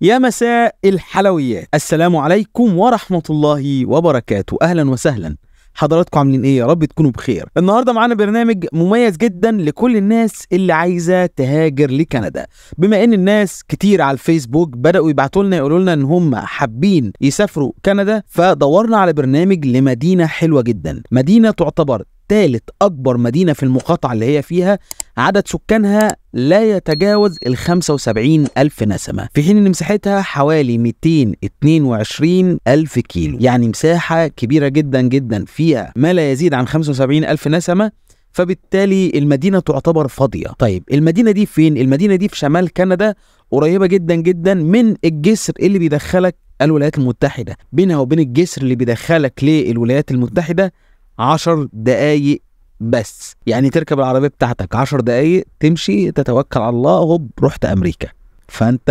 يا مساء الحلويات السلام عليكم ورحمة الله وبركاته أهلا وسهلا حضراتكم عاملين ايه يا رب تكونوا بخير النهارده معانا برنامج مميز جدا لكل الناس اللي عايزه تهاجر لكندا بما ان الناس كتير على الفيسبوك بداوا يبعتوا لنا يقولوا لنا ان هم حابين يسافروا كندا فدورنا على برنامج لمدينه حلوه جدا مدينه تعتبر ثالث اكبر مدينه في المقاطعه اللي هي فيها عدد سكانها لا يتجاوز ال 75 ألف نسمة في حين أن مساحتها حوالي 222 ألف كيلو يعني مساحة كبيرة جدا جدا فيها ما لا يزيد عن 75 ألف نسمة فبالتالي المدينة تعتبر فاضية طيب المدينة دي فين؟ المدينة دي في شمال كندا قريبة جدا جدا من الجسر اللي بيدخلك الولايات المتحدة بينها وبين الجسر اللي بيدخلك للولايات المتحدة 10 دقايق بس يعني تركب العربيه بتاعتك 10 دقايق تمشي تتوكل على الله هوب رحت امريكا فانت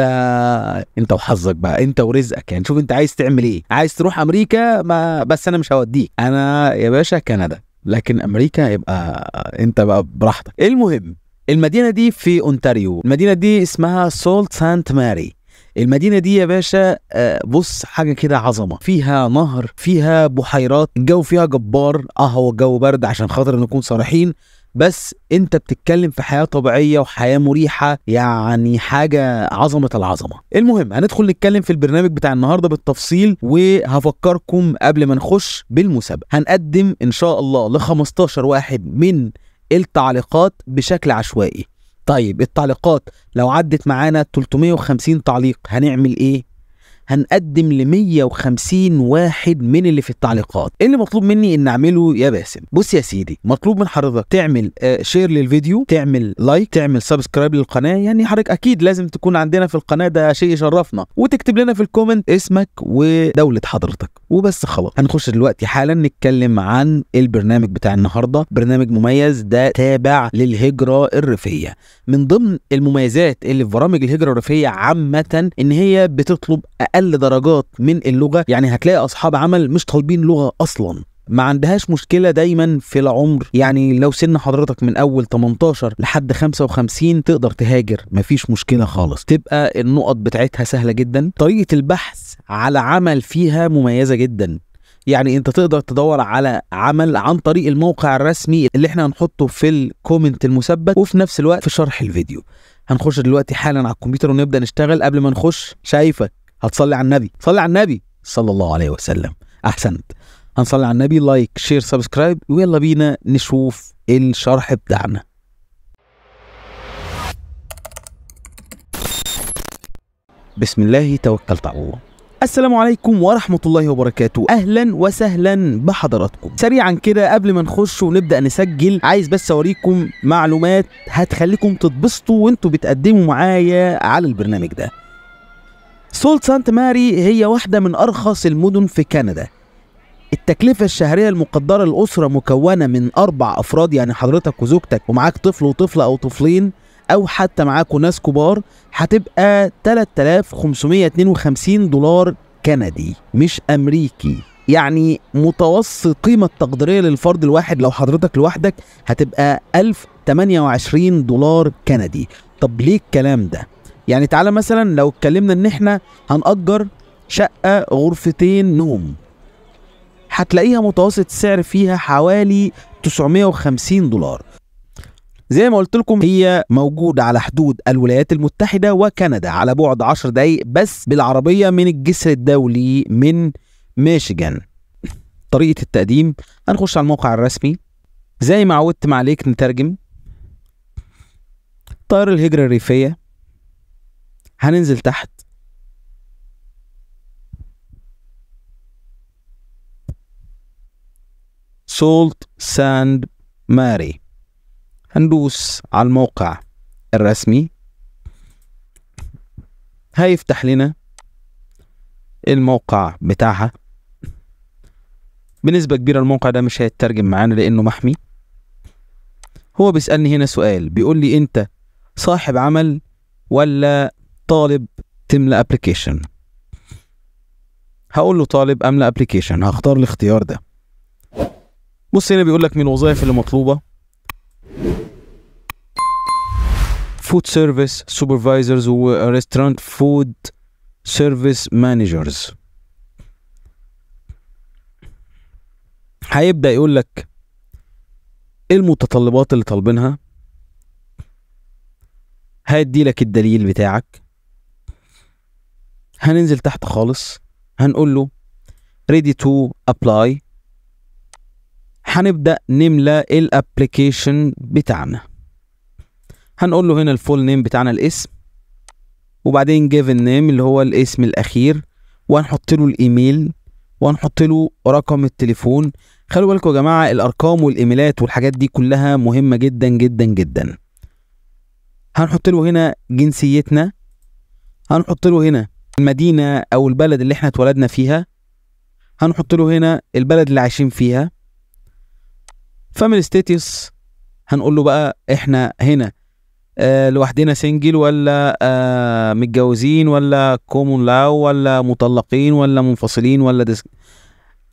انت وحظك بقى انت ورزقك يعني شوف انت عايز تعمل ايه عايز تروح امريكا ما بس انا مش هوديك انا يا باشا كندا لكن امريكا يبقى انت بقى براحتك المهم المدينه دي في اونتاريو المدينه دي اسمها سولت سانت ماري المدينه دي يا باشا آه، بص حاجه كده عظمه فيها نهر فيها بحيرات الجو فيها جبار اه هو الجو برد عشان خاطر نكون صريحين بس انت بتتكلم في حياه طبيعيه وحياه مريحه يعني حاجه عظمه العظمه المهم هندخل نتكلم في البرنامج بتاع النهارده بالتفصيل وهفكركم قبل ما نخش بالمسابقه هنقدم ان شاء الله ل 15 واحد من التعليقات بشكل عشوائي طيب التعليقات لو عدت معانا 350 تعليق هنعمل ايه هنقدم ل 150 واحد من اللي في التعليقات ايه اللي مطلوب مني ان اعمله يا باسم بص يا سيدي مطلوب من حضرتك تعمل آه شير للفيديو تعمل لايك تعمل سبسكرايب للقناه يعني حضرتك اكيد لازم تكون عندنا في القناه ده شيء يشرفنا وتكتب لنا في الكومنت اسمك ودوله حضرتك وبس خلاص هنخش دلوقتي حالا نتكلم عن البرنامج بتاع النهارده برنامج مميز ده تابع للهجره الريفيه من ضمن المميزات اللي في برامج الهجره الريفيه عامه ان هي بتطلب اقل درجات من اللغه يعني هتلاقي اصحاب عمل مش طالبين لغه اصلا ما عندهاش مشكله دايما في العمر يعني لو سن حضرتك من اول 18 لحد 55 تقدر تهاجر مفيش مشكله خالص تبقى النقط بتاعتها سهله جدا طريقه البحث على عمل فيها مميزه جدا يعني انت تقدر تدور على عمل عن طريق الموقع الرسمي اللي احنا هنحطه في الكومنت المثبت وفي نفس الوقت في شرح الفيديو هنخش دلوقتي حالا على الكمبيوتر ونبدا نشتغل قبل ما نخش شايفك هتصلي على النبي صلي على النبي صلى الله عليه وسلم احسنت هنصلي على النبي لايك شير سبسكرايب ويلا بينا نشوف الشرح بتاعنا بسم الله توكلت على الله السلام عليكم ورحمة الله وبركاته أهلا وسهلا بحضراتكم سريعا كده قبل ما نخش ونبدأ نسجل عايز بس أوريكم معلومات هتخليكم تتبسطوا وانتوا بتقدموا معايا على البرنامج ده سول سانت ماري هي واحدة من أرخص المدن في كندا التكلفة الشهرية المقدرة للأسرة مكونة من أربع أفراد يعني حضرتك وزوجتك ومعاك طفل وطفلة أو طفلين أو حتى معاكوا ناس كبار هتبقى 3552 دولار كندي مش أمريكي يعني متوسط قيمة التقديرية للفرد الواحد لو حضرتك لوحدك هتبقى 1028 دولار كندي طب ليه الكلام ده؟ يعني تعالى مثلا لو اتكلمنا ان احنا هنأجر شقة غرفتين نوم هتلاقيها متوسط سعر فيها حوالي 950 دولار زي ما قلت لكم هي موجودة على حدود الولايات المتحدة وكندا على بعد 10 دقايق بس بالعربية من الجسر الدولي من ميشيغان طريقة التقديم هنخش على الموقع الرسمي زي ما عودت ما عليك نترجم طائر الهجرة الريفية هننزل تحت سولت ساند ماري هندوس على الموقع الرسمي هيفتح لنا الموقع بتاعها بنسبة كبيرة الموقع ده مش هيترجم معانا لأنه محمي هو بيسألني هنا سؤال بيقول لي أنت صاحب عمل ولا طالب تملى ابلكيشن هقول له طالب املى ابلكيشن هختار الاختيار ده بص هنا بيقول لك من الوظائف اللي مطلوبه فود سيرفيس سوبرفايزرز وريستورانت فود سيرفيس مانجرز هيبدا يقول لك ايه المتطلبات اللي طالبينها هيدي لك الدليل بتاعك هننزل تحت خالص هنقول له ريدي تو ابلاي هنبدأ نملى الابليكيشن بتاعنا هنقول له هنا الفول نيم بتاعنا الاسم وبعدين جيفن نيم اللي هو الاسم الأخير وهنحط له الإيميل وهنحط له رقم التليفون خلوا بالكم يا جماعة الأرقام والإيميلات والحاجات دي كلها مهمة جدا جدا جدا هنحط له هنا جنسيتنا هنحط له هنا المدينه او البلد اللي احنا اتولدنا فيها هنحط له هنا البلد اللي عايشين فيها فاميلي ستيتس هنقول له بقى احنا هنا آه لوحدنا سنجل ولا آه متجوزين ولا كومون لاو ولا مطلقين ولا منفصلين ولا دس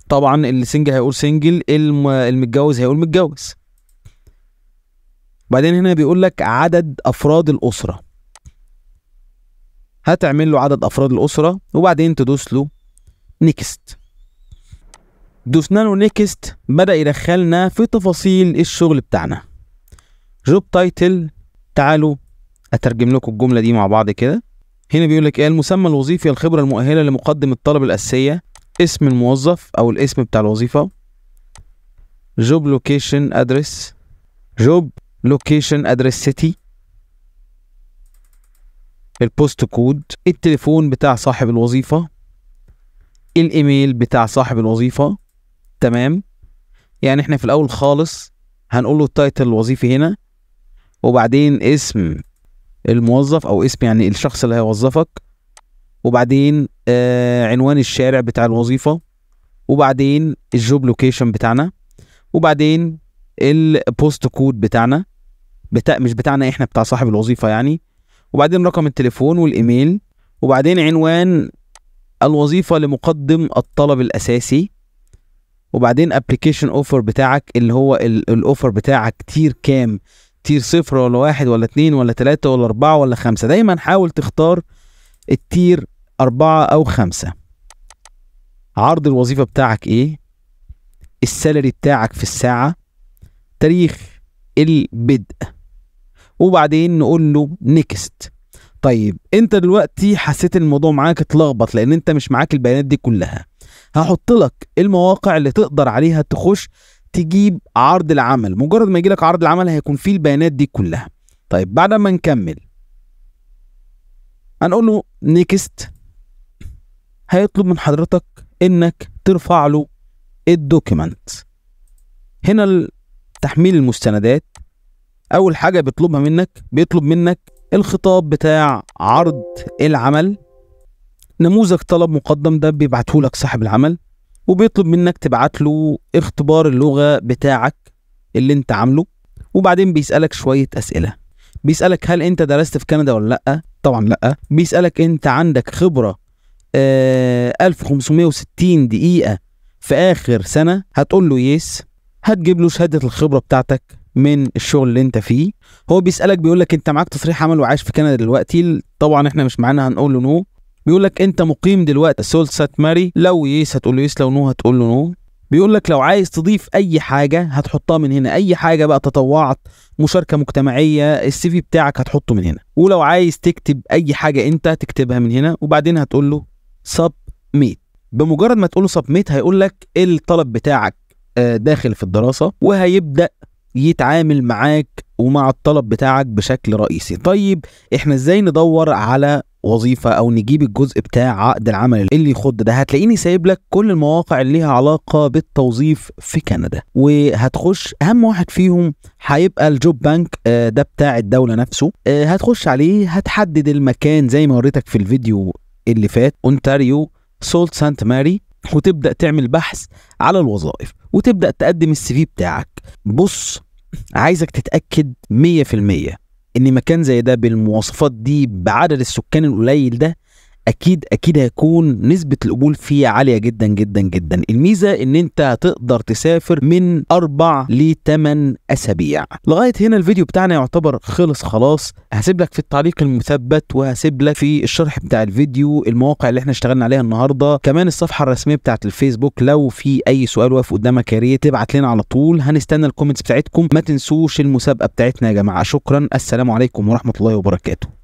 طبعا اللي سنجل هيقول سنجل المتجوز هيقول متجوز بعدين هنا بيقول لك عدد افراد الاسره هتعمل له عدد افراد الاسره وبعدين تدوس له نيكست دوسنا له نيكست بدا يدخلنا في تفاصيل الشغل بتاعنا جوب تايتل تعالوا اترجم لكم الجمله دي مع بعض كده هنا بيقول لك ايه المسمى الوظيفي الخبره المؤهله لمقدم الطلب الاساسيه اسم الموظف او الاسم بتاع الوظيفه جوب لوكيشن ادرس جوب لوكيشن ادرس سيتي البوست كود التليفون بتاع صاحب الوظيفة الايميل بتاع صاحب الوظيفة تمام يعني احنا في الاول خالص هنقول له التايتل الوظيفي هنا وبعدين اسم الموظف او اسم يعني الشخص اللي هيوظفك وبعدين آه عنوان الشارع بتاع الوظيفة وبعدين الجوب لوكيشن بتاعنا وبعدين البوست كود بتاعنا بتاع مش بتاعنا احنا بتاع صاحب الوظيفة يعني وبعدين رقم التليفون والايميل وبعدين عنوان الوظيفة لمقدم الطلب الأساسي وبعدين ابلكيشن اوفر بتاعك اللي هو الاوفر بتاعك تير كام تير صفر ولا واحد ولا اتنين ولا تلاتة ولا أربعة ولا خمسة دايما حاول تختار التير أربعة أو خمسة عرض الوظيفة بتاعك ايه السالري بتاعك في الساعة تاريخ البدء وبعدين نقول له نيكست طيب انت دلوقتي حسيت الموضوع معاك اتلخبط لان انت مش معاك البيانات دي كلها هحط لك المواقع اللي تقدر عليها تخش تجيب عرض العمل مجرد ما يجي لك عرض العمل هيكون فيه البيانات دي كلها طيب بعد ما نكمل هنقول له نيكست هيطلب من حضرتك انك ترفع له الدوكيمنت هنا تحميل المستندات اول حاجه بيطلبها منك بيطلب منك الخطاب بتاع عرض العمل نموذج طلب مقدم ده بيبعته لك صاحب العمل وبيطلب منك تبعت له اختبار اللغه بتاعك اللي انت عامله وبعدين بيسالك شويه اسئله بيسالك هل انت درست في كندا ولا لا طبعا لا بيسالك انت عندك خبره آه 1560 دقيقه في اخر سنه هتقول له يس هتجيب له شهاده الخبره بتاعتك من الشغل اللي انت فيه هو بيسالك بيقول لك انت معاك تصريح عمل وعايش في كندا دلوقتي طبعا احنا مش معانا هنقول له نو بيقول لك انت مقيم دلوقتي سات ماري لو يس هتقول له يس لو نو هتقول له نو بيقول لك لو عايز تضيف اي حاجه هتحطها من هنا اي حاجه بقى تطوعت مشاركه مجتمعيه السي في بتاعك هتحطه من هنا ولو عايز تكتب اي حاجه انت تكتبها من هنا وبعدين هتقول له سب ميت بمجرد ما تقول له سب ميت هيقول لك الطلب بتاعك آه، داخل في الدراسه وهيبدا يتعامل معاك ومع الطلب بتاعك بشكل رئيسي طيب احنا ازاي ندور على وظيفه او نجيب الجزء بتاع عقد العمل اللي يخض ده هتلاقيني سايب لك كل المواقع اللي ليها علاقه بالتوظيف في كندا وهتخش اهم واحد فيهم هيبقى الجوب بانك آه، ده بتاع الدوله نفسه آه، هتخش عليه هتحدد المكان زي ما وريتك في الفيديو اللي فات اونتاريو سولت سانت ماري وتبدا تعمل بحث على الوظائف وتبدا تقدم السي في بتاعك بص عايزك تتاكد 100% ان مكان زي ده بالمواصفات دي بعدد السكان القليل ده اكيد اكيد هيكون نسبه القبول فيه عاليه جدا جدا جدا الميزه ان انت هتقدر تسافر من اربع ل 8 اسابيع لغايه هنا الفيديو بتاعنا يعتبر خلص خلاص هسيب لك في التعليق المثبت وهسيب لك في الشرح بتاع الفيديو المواقع اللي احنا اشتغلنا عليها النهارده كمان الصفحه الرسميه بتاعه الفيسبوك لو في اي سؤال واقف قدامك يا ريت تبعت لنا على طول هنستنى الكومنتس بتاعتكم ما تنسوش المسابقه بتاعتنا يا جماعه شكرا السلام عليكم ورحمه الله وبركاته